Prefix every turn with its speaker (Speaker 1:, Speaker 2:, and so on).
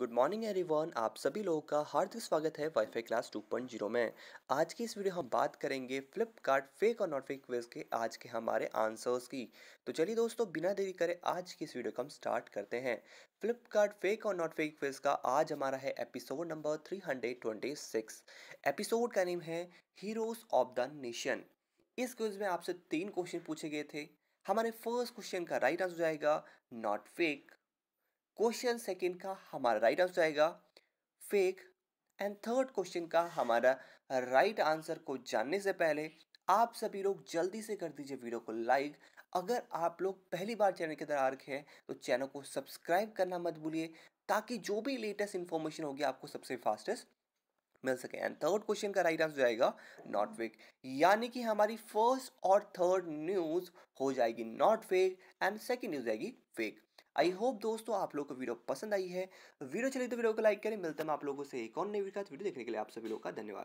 Speaker 1: good morning everyone आप सभी लोगों का हार्दिक स्वागत है वाईफाई क्लास 2.0 में आज की इस वीडियो हम बात करेंगे फ्लिपकार्ट फेक और नॉट फेक क्विज के आज के हमारे आंसर्स की तो चलिए दोस्तों बिना देरी करे आज की इस वीडियो को हम स्टार्ट करते हैं फ्लिपकार्ट फेक और नॉट फेक क्विज का आज हमारा है एपिसोड नंबर सिक्स एपिसोड का नेम है हीरोज ऑफ द नेशन इस क्विज में आपसे तीन क्वेश्चन पूछे गए थे हमारे फर्स्ट क्वेश्चन का राइट आंसर जाएगा नॉट फेक क्वेश्चन सेकंड का हमारा राइट आंसर आएगा फेक एंड थर्ड क्वेश्चन का हमारा राइट आंसर को जानने से पहले आप सभी लोग जल्दी से कर दीजिए वीडियो को लाइक अगर आप लोग पहली बार चैनल की तरह आ रखे हैं तो चैनल को सब्सक्राइब करना मत भूलिए ताकि जो भी लेटेस्ट इन्फॉर्मेशन होगी आपको सबसे फास्टेस्ट मिल सके एंड थर्ड क्वेश्चन का राइट आंसर जाएगा नॉट फेक यानी कि हमारी फर्स्ट और थर्ड न्यूज हो जाएगी not fake and second news आएगी फेक आई होप दोस्तों आप लोग को वीडियो पसंद आई है वीडियो चले तो वीडियो को लाइक करें मिलते हैं आप लोगों से एक और नई वीडियो देखने के लिए आप सभी लोग का धन्यवाद